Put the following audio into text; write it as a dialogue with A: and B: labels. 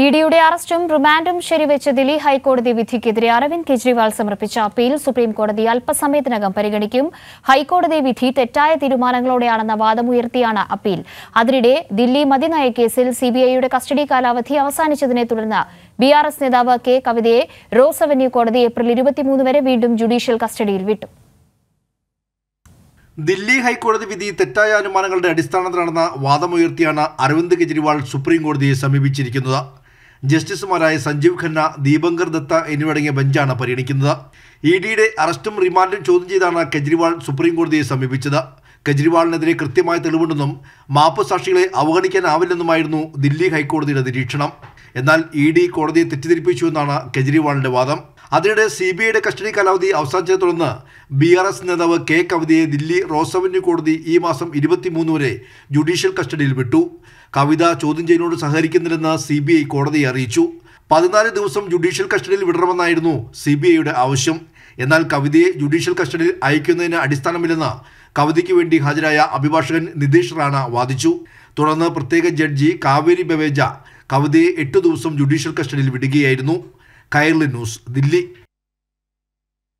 A: E ഡിയുടെ അറസ്റ്റും റിമാൻഡും ശരിവെച്ച ദില്ലി ഹൈക്കോടതി വിധിക്കെതിരെ അരവിന്ദ് കെജ്രിവാൾ സമർപ്പിച്ച അപ്പീൽ സുപ്രീംകോടതി അല്പസമയത്തിനകം പരിഗണിക്കും ഹൈക്കോടതി വിധി തെറ്റായ തീരുമാനങ്ങളോടെയാണെന്ന വാദമുയർത്തിയാണ് അപ്പീൽ അതിനിടെ ദില്ലി മതിനയ കേസിൽ സിബിഐയുടെ കസ്റ്റഡി കാലാവധി അവസാനിച്ചതിനെ തുടർന്ന് ബി ആർ എസ് നേതാവ് കെ കവിതയെ റോസ് അവന്യൂ കോടതി ഏപ്രിൽ ഇരുപത്തിമൂന്ന് വരെ വീണ്ടും ജുഡീഷ്യൽ കസ്റ്റഡിയിൽ വിട്ടു
B: ദില്ലി ഹൈക്കോടതി വിധി തെറ്റായ അനുമാനങ്ങളുടെ അടിസ്ഥാനത്തിൽ നടന്ന വാദമുയർത്തിയാണ് അരവിന്ദ് കെജ്രിവാൾ സുപ്രീം കോടതിയെ സമീപിച്ചിരിക്കുന്നത് ജസ്റ്റിസുമാരായ സഞ്ജീവ് ഖന്ന ദീപങ്കർ ദത്ത എന്നിവരടങ്ങിയ ബെഞ്ചാണ് പരിഗണിക്കുന്നത് ഇ ഡിയുടെ അറസ്റ്റും റിമാൻഡും ചോദ്യം ചെയ്താണ് കെജ്രിവാൾ സുപ്രീം കോടതിയെ സമീപിച്ചത് കെജ്രിവാളിനെതിരെ കൃത്യമായ തെളിവുണ്ടെന്നും മാപ്പ് സാക്ഷികളെ അവഗണിക്കാനാവില്ലെന്നുമായിരുന്നു ദില്ലി ഹൈക്കോടതിയുടെ നിരീക്ഷണം എന്നാൽ ഇ ഡി കോടതിയെ എന്നാണ് കെജ്രിവാളിന്റെ വാദം അതിനിടെ സി ബി ഐയുടെ കസ്റ്റഡി കാലാവധി അവസാനിച്ചതിനെ തുടർന്ന് ബി ആർ എസ് നേതാവ് കെ കവിതയെ ദില്ലി റോസ് അവന്യൂ കോടതി ഈ മാസം ഇരുപത്തിമൂന്ന് വരെ ജുഡീഷ്യൽ കസ്റ്റഡിയിൽ വിട്ടു കവിത ചോദ്യം ചെയ്യുന്നതിനോട് സഹകരിക്കുന്നില്ലെന്ന് സി ബി ഐ കോടതിയെ അറിയിച്ചു പതിനാല് ദിവസം ജുഡീഷ്യൽ കസ്റ്റഡിയിൽ വിടണമെന്നായിരുന്നു സി ബി ഐയുടെ ആവശ്യം എന്നാൽ കവിതയെ ജുഡീഷ്യൽ കസ്റ്റഡിയിൽ അയക്കുന്നതിന് അടിസ്ഥാനമില്ലെന്ന് കവിതയ്ക്ക് വേണ്ടി ഹാജരായ അഭിഭാഷകൻ നിതീഷ് റാണ വാദിച്ചു തുടർന്ന് പ്രത്യേക ജഡ്ജി കാവേരി ബവേജ കവിതയെ എട്ട് ദിവസം ജുഡീഷ്യൽ കസ്റ്റഡിയിൽ വിടുകയായിരുന്നു കയർ ന്യൂസ് ദില്ലി